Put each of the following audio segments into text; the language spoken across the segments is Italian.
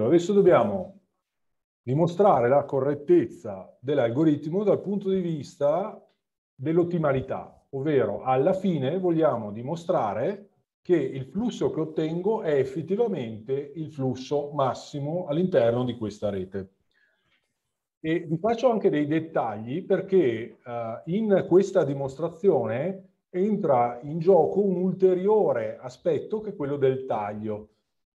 Adesso dobbiamo dimostrare la correttezza dell'algoritmo dal punto di vista dell'ottimalità, ovvero alla fine vogliamo dimostrare che il flusso che ottengo è effettivamente il flusso massimo all'interno di questa rete. E vi faccio anche dei dettagli perché eh, in questa dimostrazione entra in gioco un ulteriore aspetto che è quello del taglio.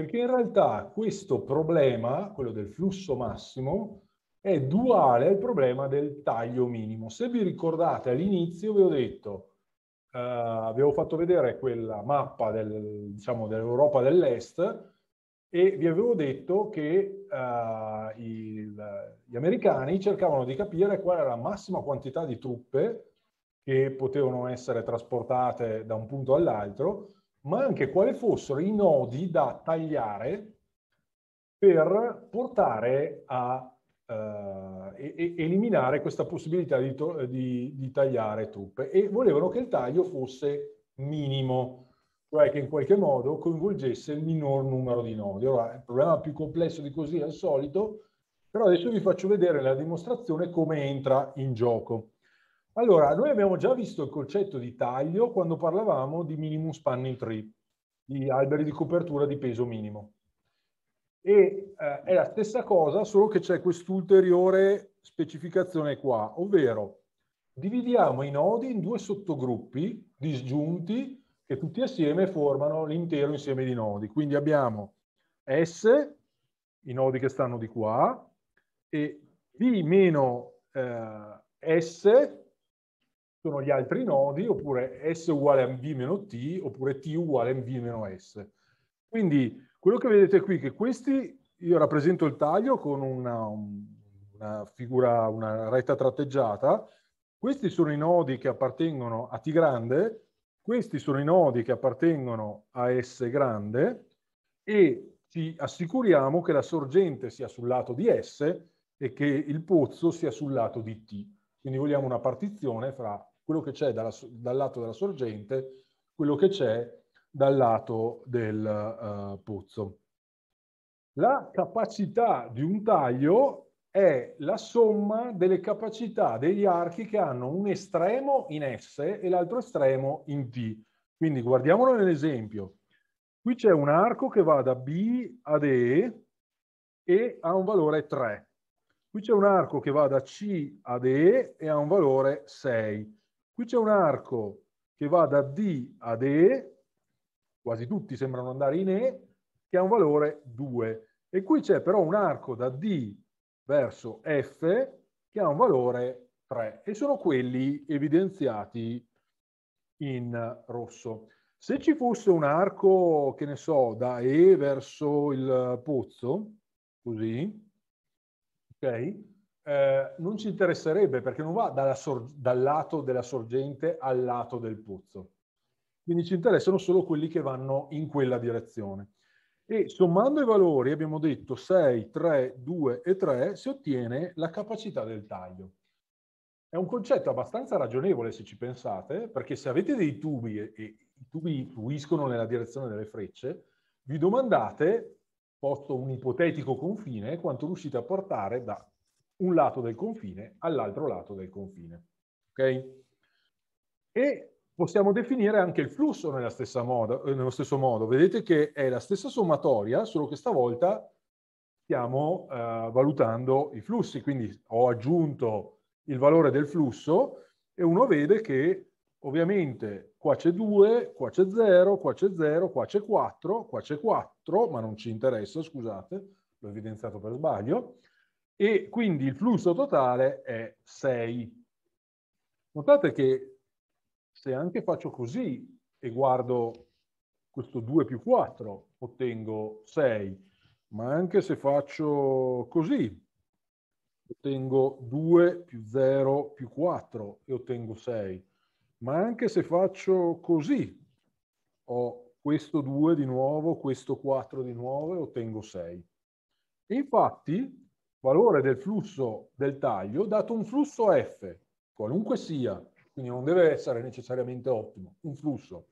Perché in realtà questo problema, quello del flusso massimo, è duale al problema del taglio minimo. Se vi ricordate all'inizio vi ho detto, eh, avevo fatto vedere quella mappa del, diciamo, dell'Europa dell'Est e vi avevo detto che eh, il, gli americani cercavano di capire qual era la massima quantità di truppe che potevano essere trasportate da un punto all'altro ma anche quali fossero i nodi da tagliare per portare a uh, e, e eliminare questa possibilità di, di, di tagliare truppe e volevano che il taglio fosse minimo, cioè che in qualche modo coinvolgesse il minor numero di nodi. Ora, il problema più complesso di così al solito, però adesso vi faccio vedere la dimostrazione come entra in gioco. Allora, noi abbiamo già visto il concetto di taglio quando parlavamo di minimum spanning tree, di alberi di copertura di peso minimo. E eh, è la stessa cosa, solo che c'è quest'ulteriore specificazione qua, ovvero dividiamo i nodi in due sottogruppi disgiunti che tutti assieme formano l'intero insieme di nodi. Quindi abbiamo S, i nodi che stanno di qua, e B meno eh, S, sono gli altri nodi, oppure S uguale a V meno T, oppure T uguale a V meno S. Quindi quello che vedete qui è che questi, io rappresento il taglio con una, una figura, una retta tratteggiata, questi sono i nodi che appartengono a T grande, questi sono i nodi che appartengono a S grande e ci assicuriamo che la sorgente sia sul lato di S e che il pozzo sia sul lato di T. Quindi vogliamo una partizione fra quello che c'è dalla, dal lato della sorgente, quello che c'è dal lato del uh, pozzo. La capacità di un taglio è la somma delle capacità degli archi che hanno un estremo in S e l'altro estremo in T. Quindi guardiamolo nell'esempio. Qui c'è un arco che va da B ad E e ha un valore 3. Qui c'è un arco che va da C ad E e ha un valore 6. Qui c'è un arco che va da D ad E, quasi tutti sembrano andare in E, che ha un valore 2. E qui c'è però un arco da D verso F che ha un valore 3 e sono quelli evidenziati in rosso. Se ci fosse un arco, che ne so, da E verso il pozzo, così, ok? eh, non ci interesserebbe perché non va sor- dal lato della sorgente al lato del pozzo. Quindi ci interessano solo quelli che vanno in quella direzione. E sommando i valori, abbiamo detto 6, 3, 2 e 3, si ottiene la capacità del taglio. È un concetto abbastanza ragionevole se ci pensate, perché se avete dei tubi e, e i tubi fluiscono nella direzione delle frecce, vi domandate, posto un ipotetico confine, quanto riuscite a portare da un lato del confine all'altro lato del confine. Okay? E possiamo definire anche il flusso modo, eh, nello stesso modo. Vedete che è la stessa sommatoria, solo che stavolta stiamo eh, valutando i flussi, quindi ho aggiunto il valore del flusso e uno vede che ovviamente qua c'è 2, qua c'è 0, qua c'è 0, qua c'è 4, qua c'è 4, ma non ci interessa, scusate, l'ho evidenziato per sbaglio, e quindi il flusso totale è 6. Notate che se anche faccio così e guardo questo 2 più 4 ottengo 6, ma anche se faccio così ottengo 2 più 0 più 4 e ottengo 6, ma anche se faccio così ho questo 2 di nuovo, questo 4 di nuovo e ottengo 6. E infatti valore del flusso del taglio dato un flusso F, qualunque sia, quindi non deve essere necessariamente ottimo, un flusso,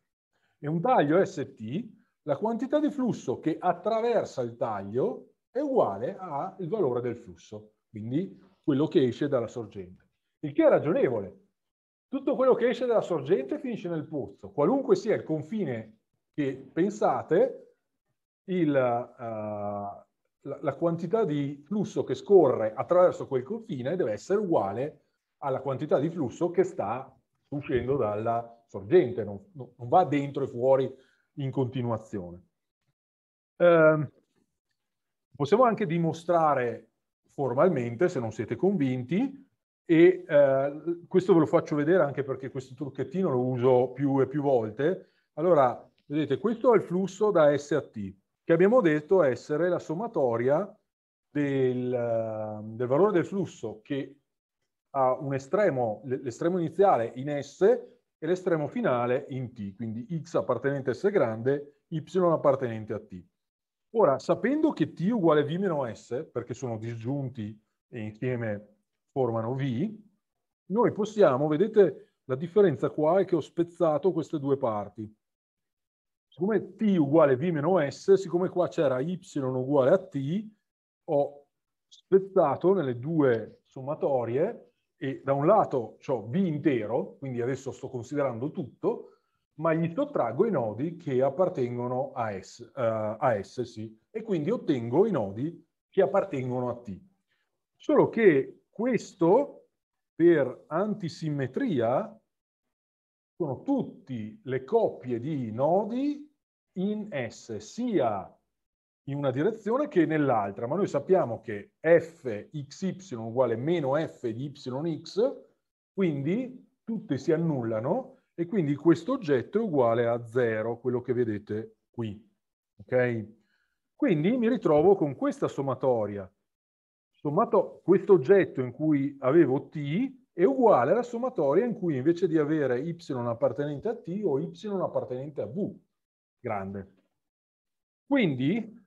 e un taglio ST, la quantità di flusso che attraversa il taglio è uguale al valore del flusso, quindi quello che esce dalla sorgente. Il che è ragionevole. Tutto quello che esce dalla sorgente finisce nel pozzo. Qualunque sia il confine che pensate, il, eh, la, la quantità di flusso che scorre attraverso quel confine deve essere uguale alla quantità di flusso che sta uscendo dalla sorgente, non, non va dentro e fuori in continuazione. Eh, possiamo anche dimostrare formalmente, se non siete convinti, e eh, questo ve lo faccio vedere anche perché questo trucchettino lo uso più e più volte. Allora, vedete, questo è il flusso da S a T che abbiamo detto essere la sommatoria del, ehm, del valore del flusso che ha un estremo, l'estremo iniziale in S e l'estremo finale in T, quindi X appartenente a S grande, Y appartenente a T. Ora, sapendo che T uguale V meno S, perché sono disgiunti e insieme formano V, noi possiamo, vedete la differenza qua è che ho spezzato queste due parti siccome t uguale v meno s, siccome qua c'era y uguale a t, ho spezzato nelle due sommatorie e da un lato ho b intero, quindi adesso sto considerando tutto, ma gli sottraggo i nodi che appartengono a S, uh, a S sì, e quindi ottengo i nodi che appartengono a T. Solo che questo, per antisimmetria, sono tutte le coppie di nodi in S sia in una direzione che nell'altra, ma noi sappiamo che fxy uguale meno f di yx, quindi tutte si annullano e quindi questo oggetto è uguale a 0, quello che vedete qui. Okay? Quindi mi ritrovo con questa sommatoria. Sommato questo oggetto in cui avevo t è uguale alla sommatoria in cui invece di avere y appartenente a t ho y appartenente a v grande. Quindi,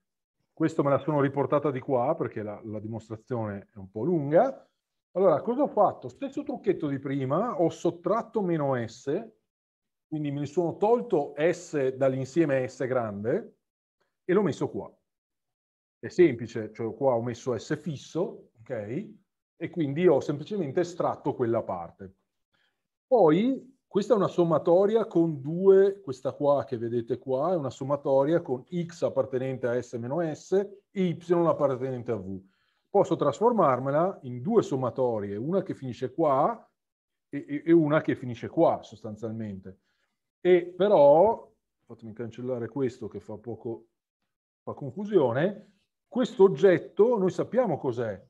questo me la sono riportata di qua perché la, la dimostrazione è un po' lunga. Allora, cosa ho fatto? Stesso trucchetto di prima, ho sottratto meno S, quindi mi sono tolto S dall'insieme S grande e l'ho messo qua. È semplice, cioè qua ho messo S fisso, ok? E quindi ho semplicemente estratto quella parte. Poi questa è una sommatoria con due, questa qua che vedete qua, è una sommatoria con x appartenente a s meno s e y appartenente a v. Posso trasformarmela in due sommatorie, una che finisce qua e, e una che finisce qua sostanzialmente. E però, fatemi cancellare questo che fa poco fa confusione, questo oggetto noi sappiamo cos'è,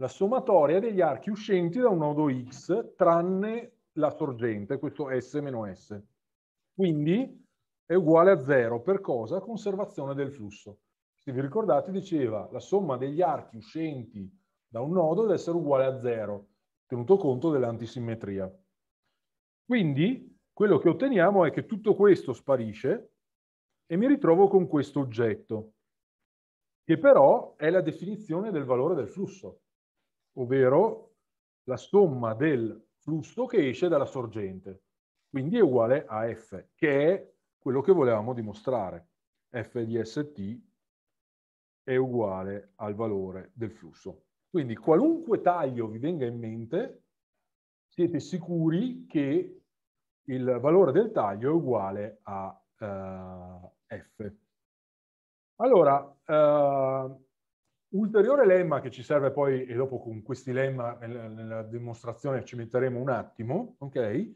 la sommatoria degli archi uscenti da un nodo x tranne la sorgente, questo S S. Quindi è uguale a zero. per cosa? Conservazione del flusso. Se vi ricordate diceva la somma degli archi uscenti da un nodo deve essere uguale a zero, tenuto conto dell'antisimmetria. Quindi quello che otteniamo è che tutto questo sparisce e mi ritrovo con questo oggetto, che però è la definizione del valore del flusso, ovvero la somma del flusso che esce dalla sorgente. Quindi è uguale a F, che è quello che volevamo dimostrare. F di ST è uguale al valore del flusso. Quindi qualunque taglio vi venga in mente, siete sicuri che il valore del taglio è uguale a uh, F. Allora, uh, Ulteriore lemma che ci serve poi, e dopo con questi lemma nella, nella dimostrazione ci metteremo un attimo, ok?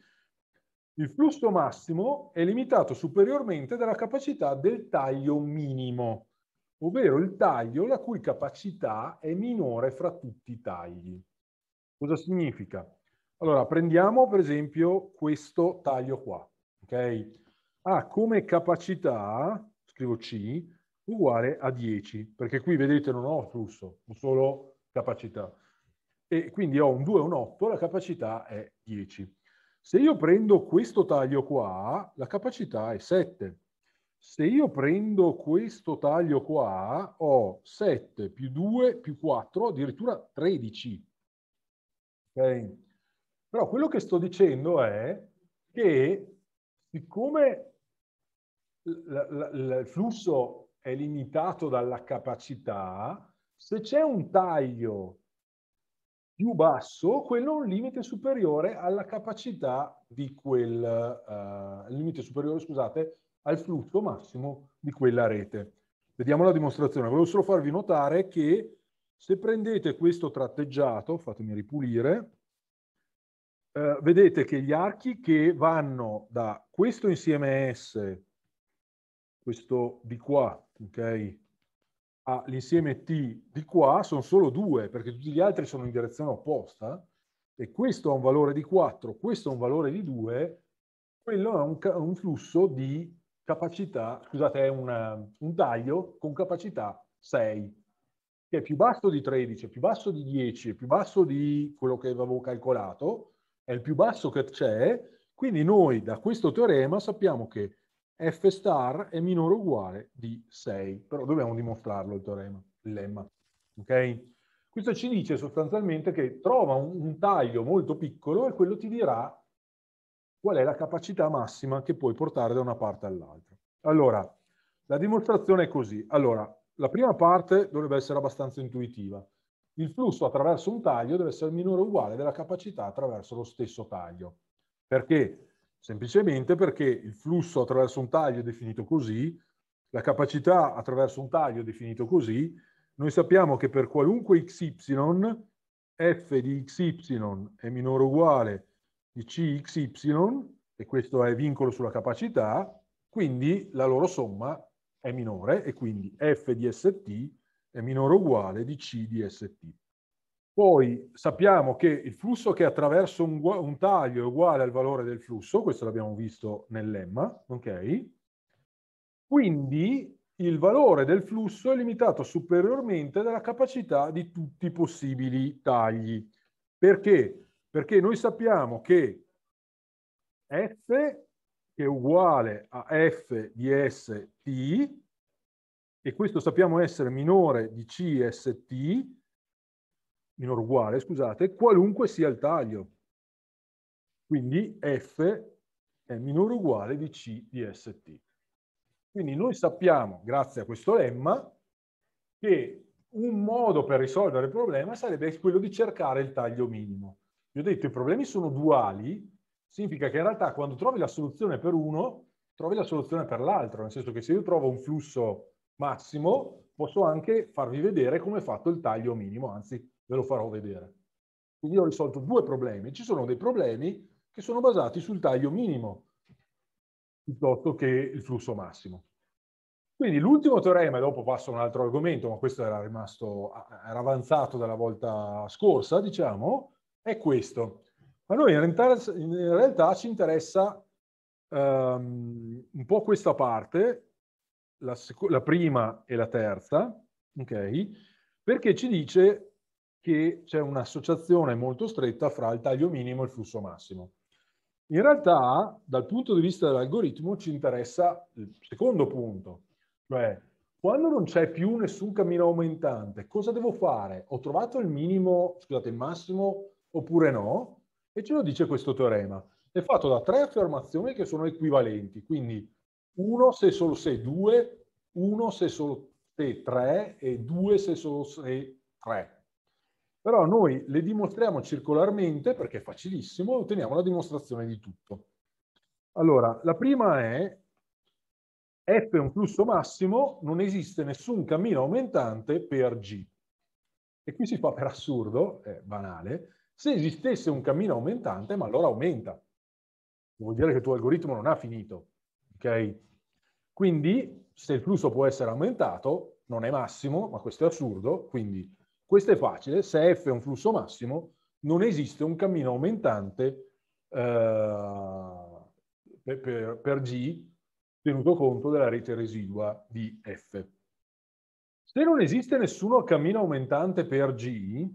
Il flusso massimo è limitato superiormente dalla capacità del taglio minimo, ovvero il taglio la cui capacità è minore fra tutti i tagli. Cosa significa? Allora, prendiamo per esempio questo taglio qua, ok? Ha ah, come capacità, scrivo C, uguale a 10, perché qui vedete non ho flusso, ho solo capacità. E quindi ho un 2 e un 8, la capacità è 10. Se io prendo questo taglio qua, la capacità è 7. Se io prendo questo taglio qua, ho 7 più 2 più 4, addirittura 13. Ok? Però quello che sto dicendo è che siccome il flusso è limitato dalla capacità, se c'è un taglio più basso, quello è un limite superiore alla capacità di quel uh, limite superiore, scusate, al flusso massimo di quella rete. Vediamo la dimostrazione. Volevo solo farvi notare che se prendete questo tratteggiato, fatemi ripulire, eh, vedete che gli archi che vanno da questo insieme S, questo di qua, okay, all'insieme ah, T di qua sono solo due, perché tutti gli altri sono in direzione opposta, e questo ha un valore di 4, questo ha un valore di 2, quello è un, un flusso di capacità, scusate, è una, un taglio con capacità 6, che è più basso di 13, è più basso di 10, è più basso di quello che avevo calcolato, è il più basso che c'è, quindi noi da questo teorema sappiamo che f star è minore o uguale di 6. Però dobbiamo dimostrarlo il teorema, il lemma. Okay? Questo ci dice sostanzialmente che trova un, un taglio molto piccolo e quello ti dirà qual è la capacità massima che puoi portare da una parte all'altra. Allora, la dimostrazione è così. Allora, la prima parte dovrebbe essere abbastanza intuitiva. Il flusso attraverso un taglio deve essere minore o uguale della capacità attraverso lo stesso taglio. Perché? semplicemente perché il flusso attraverso un taglio è definito così, la capacità attraverso un taglio è definito così, noi sappiamo che per qualunque xy f di xy è minore o uguale di cxy, e questo è vincolo sulla capacità, quindi la loro somma è minore e quindi f di st è minore o uguale di c di st. Poi sappiamo che il flusso che attraverso un, un taglio è uguale al valore del flusso, questo l'abbiamo visto nel lemma, ok? Quindi il valore del flusso è limitato superiormente dalla capacità di tutti i possibili tagli. Perché? Perché noi sappiamo che F è uguale a F di ST, e questo sappiamo essere minore di CST, minor uguale, scusate, qualunque sia il taglio. Quindi F è minore uguale di C di ST. Quindi noi sappiamo, grazie a questo lemma, che un modo per risolvere il problema sarebbe quello di cercare il taglio minimo. Vi ho detto, i problemi sono duali, significa che in realtà quando trovi la soluzione per uno, trovi la soluzione per l'altro, nel senso che se io trovo un flusso massimo, posso anche farvi vedere come è fatto il taglio minimo, anzi ve lo farò vedere. Quindi ho risolto due problemi. Ci sono dei problemi che sono basati sul taglio minimo piuttosto che il flusso massimo. Quindi l'ultimo teorema, e dopo passo a un altro argomento, ma questo era rimasto, era avanzato dalla volta scorsa, diciamo, è questo. Ma noi in realtà, in realtà ci interessa um, un po' questa parte, la, la prima e la terza, ok? Perché ci dice che c'è un'associazione molto stretta fra il taglio minimo e il flusso massimo. In realtà, dal punto di vista dell'algoritmo, ci interessa il secondo punto, cioè quando non c'è più nessun cammino aumentante, cosa devo fare? Ho trovato il minimo, scusate, il massimo oppure no? E ce lo dice questo teorema. È fatto da tre affermazioni che sono equivalenti, quindi 1 se solo se due, uno se solo se tre e due se solo se tre. Però noi le dimostriamo circolarmente, perché è facilissimo, e otteniamo la dimostrazione di tutto. Allora, la prima è F è un flusso massimo, non esiste nessun cammino aumentante per G. E qui si fa per assurdo, è banale, se esistesse un cammino aumentante, ma allora aumenta. Vuol dire che il tuo algoritmo non ha finito. Okay? Quindi, se il flusso può essere aumentato, non è massimo, ma questo è assurdo, quindi questo è facile, se F è un flusso massimo, non esiste un cammino aumentante eh, per, per, G tenuto conto della rete residua di F. Se non esiste nessuno cammino aumentante per G,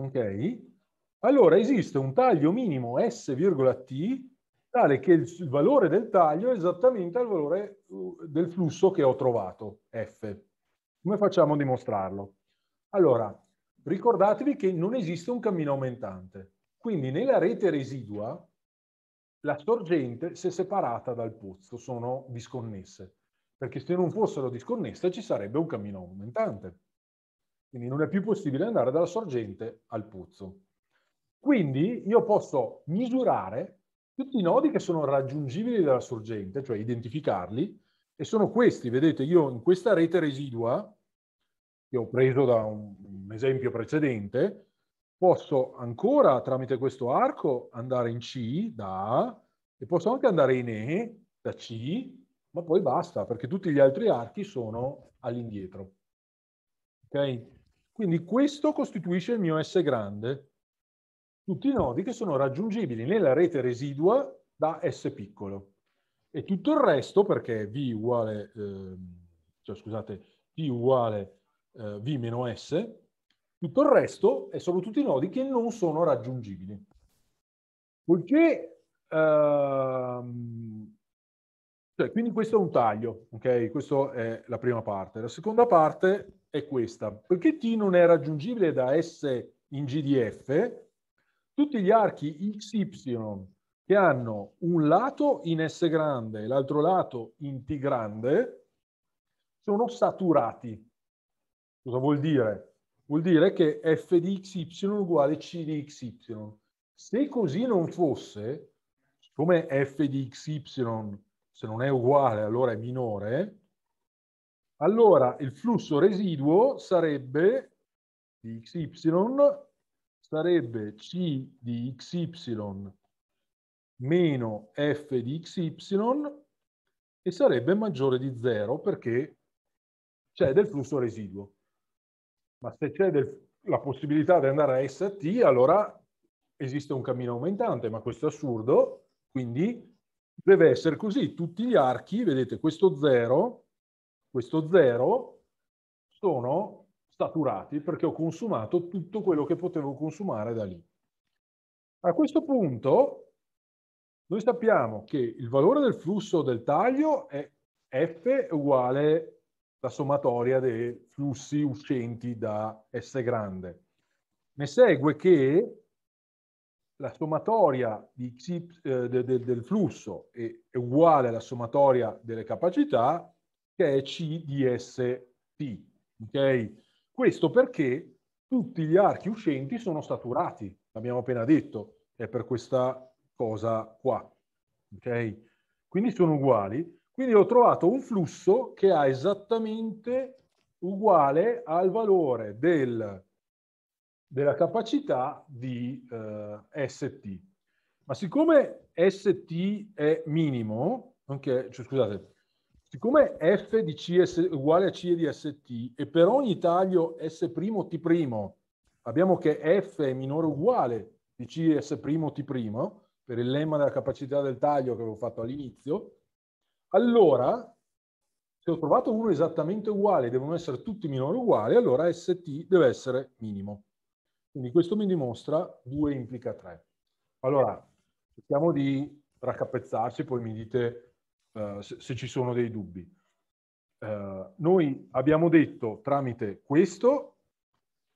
ok, allora esiste un taglio minimo S,T tale che il valore del taglio è esattamente il valore uh, del flusso che ho trovato, F. Come facciamo a dimostrarlo? Allora, ricordatevi che non esiste un cammino aumentante. Quindi nella rete residua la sorgente, si è separata dal pozzo, sono disconnesse. Perché se non fossero disconnesse ci sarebbe un cammino aumentante. Quindi non è più possibile andare dalla sorgente al pozzo. Quindi io posso misurare tutti i nodi che sono raggiungibili dalla sorgente, cioè identificarli, e sono questi, vedete, io in questa rete residua che ho preso da un, un esempio precedente, posso ancora tramite questo arco andare in C da A e posso anche andare in E da C, ma poi basta perché tutti gli altri archi sono all'indietro. Ok? Quindi questo costituisce il mio S grande. Tutti i nodi che sono raggiungibili nella rete residua da S piccolo. E tutto il resto, perché V uguale, eh, cioè scusate, V uguale eh, V-S, tutto il resto è solo tutti i nodi che non sono raggiungibili. Poiché, ehm, cioè, quindi questo è un taglio, ok? Questa è la prima parte. La seconda parte è questa. Poiché T non è raggiungibile da S in GDF, tutti gli archi XY che hanno un lato in S grande e l'altro lato in T grande sono saturati Cosa vuol dire? Vuol dire che f di xy uguale c di xy. Se così non fosse, siccome f di xy se non è uguale allora è minore, allora il flusso residuo sarebbe di xy sarebbe c di xy meno f di xy e sarebbe maggiore di 0 perché c'è del flusso residuo ma se c'è del, la possibilità di andare a ST, allora esiste un cammino aumentante, ma questo è assurdo, quindi deve essere così. Tutti gli archi, vedete, questo 0, questo 0 sono saturati perché ho consumato tutto quello che potevo consumare da lì. A questo punto noi sappiamo che il valore del flusso del taglio è F uguale la sommatoria dei flussi uscenti da S grande. Ne segue che la sommatoria XY, eh, de, de, del flusso è, è uguale alla sommatoria delle capacità che è C di ST. Okay? Questo perché tutti gli archi uscenti sono saturati, l'abbiamo appena detto, è per questa cosa qua. Okay? Quindi sono uguali. Quindi ho trovato un flusso che ha esattamente uguale al valore del, della capacità di eh, ST. Ma siccome ST è minimo, okay, cioè, scusate, siccome f di c è uguale a c di st e per ogni taglio s'T' abbiamo che f è minore o uguale di c s'T' per il lemma della capacità del taglio che avevo fatto all'inizio, allora se ho trovato uno esattamente uguale, devono essere tutti minori uguali, allora ST deve essere minimo. Quindi questo mi dimostra 2 implica 3. Allora, cerchiamo di raccapezzarci, poi mi dite uh, se, se, ci sono dei dubbi. Uh, noi abbiamo detto tramite questo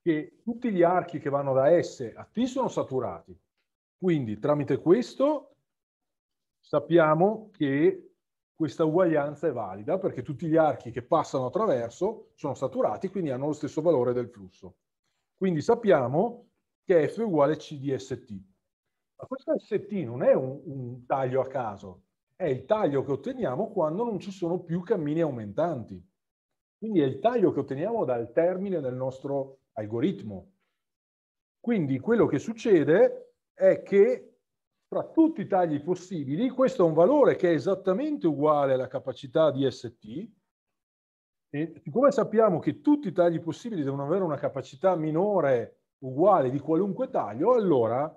che tutti gli archi che vanno da S a T sono saturati. Quindi tramite questo sappiamo che questa uguaglianza è valida perché tutti gli archi che passano attraverso sono saturati, quindi hanno lo stesso valore del flusso. Quindi sappiamo che F è uguale a C di ST. Ma questo ST non è un, un taglio a caso, è il taglio che otteniamo quando non ci sono più cammini aumentanti. Quindi è il taglio che otteniamo dal termine del nostro algoritmo. Quindi quello che succede è che fra tutti i tagli possibili, questo è un valore che è esattamente uguale alla capacità di ST, e siccome sappiamo che tutti i tagli possibili devono avere una capacità minore uguale di qualunque taglio, allora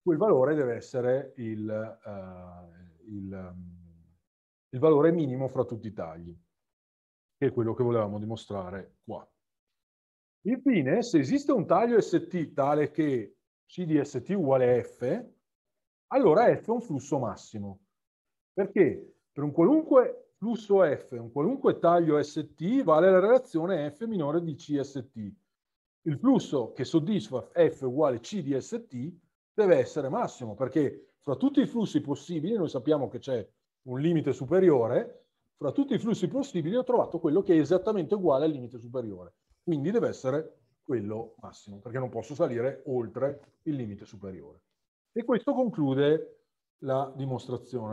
quel valore deve essere il, uh, il, il, valore minimo fra tutti i tagli, che è quello che volevamo dimostrare qua. Infine, se esiste un taglio ST tale che C di ST uguale F, allora F è un flusso massimo. Perché per un qualunque flusso F, un qualunque taglio ST, vale la relazione F minore di CST. Il flusso che soddisfa F uguale C di ST deve essere massimo, perché fra tutti i flussi possibili, noi sappiamo che c'è un limite superiore, fra tutti i flussi possibili ho trovato quello che è esattamente uguale al limite superiore. Quindi deve essere quello massimo, perché non posso salire oltre il limite superiore. E questo conclude la dimostrazione.